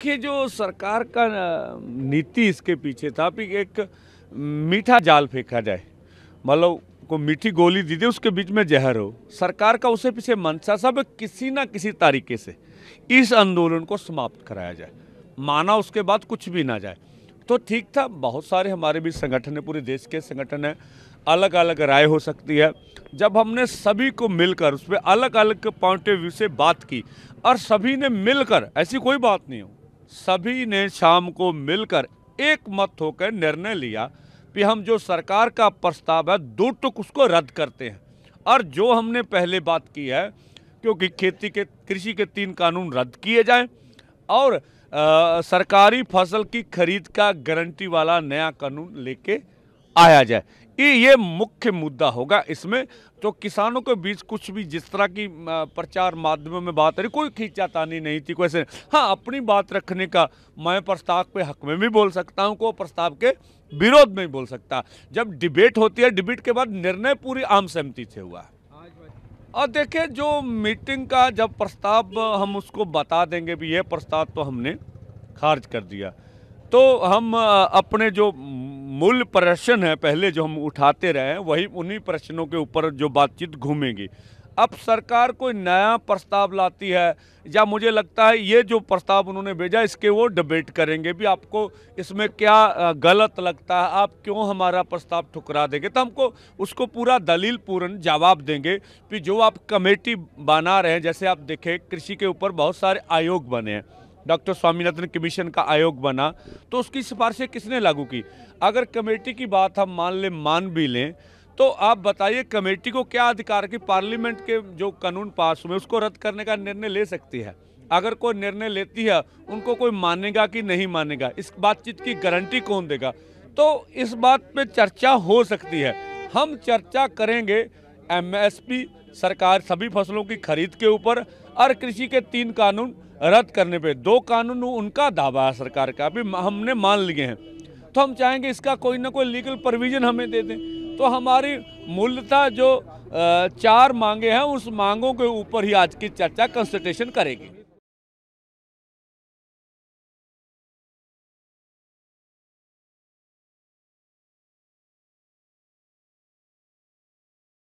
मुख्य जो सरकार का नीति इसके पीछे था भी एक मीठा जाल फेंका जाए मतलब को मीठी गोली दी दे उसके बीच में जहर हो सरकार का उसे पीछे मंशा सब किसी ना किसी तरीके से इस आंदोलन को समाप्त कराया जाए माना उसके बाद कुछ भी ना जाए तो ठीक था बहुत सारे हमारे भी संगठन है पूरे देश के संगठन है अलग अलग राय हो सकती है जब हमने सभी को मिलकर उस पर अलग अलग पॉइंट ऑफ व्यू से बात की और सभी ने मिलकर ऐसी कोई बात नहीं हो सभी ने शाम को मिलकर एक मत होकर निर्णय लिया कि हम जो सरकार का प्रस्ताव है दो टुक उसको रद्द करते हैं और जो हमने पहले बात की है क्योंकि खेती के कृषि के तीन कानून रद्द किए जाएं और आ, सरकारी फसल की खरीद का गारंटी वाला नया कानून लेके आया जाए ये ये मुख्य मुद्दा होगा इसमें तो किसानों के बीच कुछ भी जिस तरह की प्रचार माध्यमों में बात रही कोई खींचातानी नहीं थी कोई हाँ अपनी बात रखने का मैं प्रस्ताव के हक में भी बोल सकता हूँ को प्रस्ताव के विरोध में भी बोल सकता जब डिबेट होती है डिबेट के बाद निर्णय पूरी आम सहमति से हुआ और देखिये जो मीटिंग का जब प्रस्ताव हम उसको बता देंगे भी ये प्रस्ताव तो हमने खारिज कर दिया तो हम अपने जो मूल प्रश्न है पहले जो हम उठाते रहे वही उन्हीं प्रश्नों के ऊपर जो बातचीत घूमेगी अब सरकार कोई नया प्रस्ताव लाती है या मुझे लगता है ये जो प्रस्ताव उन्होंने भेजा इसके वो डिबेट करेंगे भी आपको इसमें क्या गलत लगता है आप क्यों हमारा प्रस्ताव ठुकरा देंगे तो हमको उसको पूरा दलील पूर्ण जवाब देंगे कि जो आप कमेटी बना रहे हैं जैसे आप देखें कृषि के ऊपर बहुत सारे आयोग बने हैं डॉक्टर स्वामीनाथन कमीशन का आयोग बना तो उसकी सिफारिशें किसने लागू की अगर कमेटी की बात हम मान लें मान भी लें तो आप बताइए कमेटी को क्या अधिकार कि पार्लियामेंट के जो कानून पास हुए उसको रद्द करने का निर्णय ले सकती है अगर कोई निर्णय लेती है उनको कोई मानेगा कि नहीं मानेगा इस बातचीत की गारंटी कौन देगा तो इस बात पे चर्चा हो सकती है हम चर्चा करेंगे एमएसपी सरकार सभी फसलों की खरीद के ऊपर और कृषि के तीन कानून रद्द करने पे दो कानून उनका दावा है सरकार का अभी हमने मान लिए हैं तो हम चाहेंगे इसका कोई ना कोई लीगल प्रोविज़न हमें दे दें तो हमारी मूलतः जो चार मांगे हैं उस मांगों के ऊपर ही आज की चर्चा कंसल्टेशन करेगी